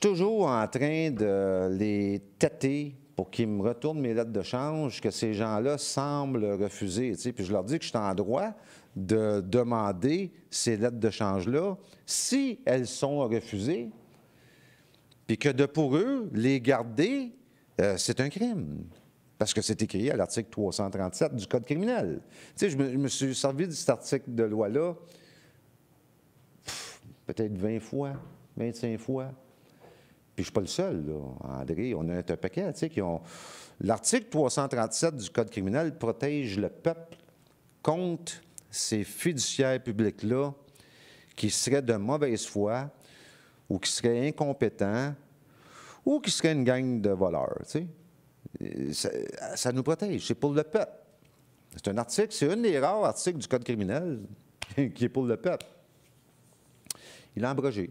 toujours en train de les tâter pour qu'ils me retournent mes lettres de change que ces gens-là semblent refuser. Puis je leur dis que je suis en droit de demander ces lettres de change-là si elles sont refusées, puis que de pour eux, les garder, euh, c'est un crime. Parce que c'est écrit à l'article 337 du Code criminel. Tu je me suis servi de cet article de loi-là peut-être 20 fois, 25 fois. Je je suis pas le seul, André, on a un paquet, tu ont... L'article 337 du Code criminel protège le peuple contre ces fiduciaires publics-là qui seraient de mauvaise foi ou qui seraient incompétents ou qui seraient une gang de voleurs, euh, Ça, nous protège, c'est pour le peuple. C'est un article, c'est un des rares articles du Code criminel qui est pour le peuple. Il a abrogé.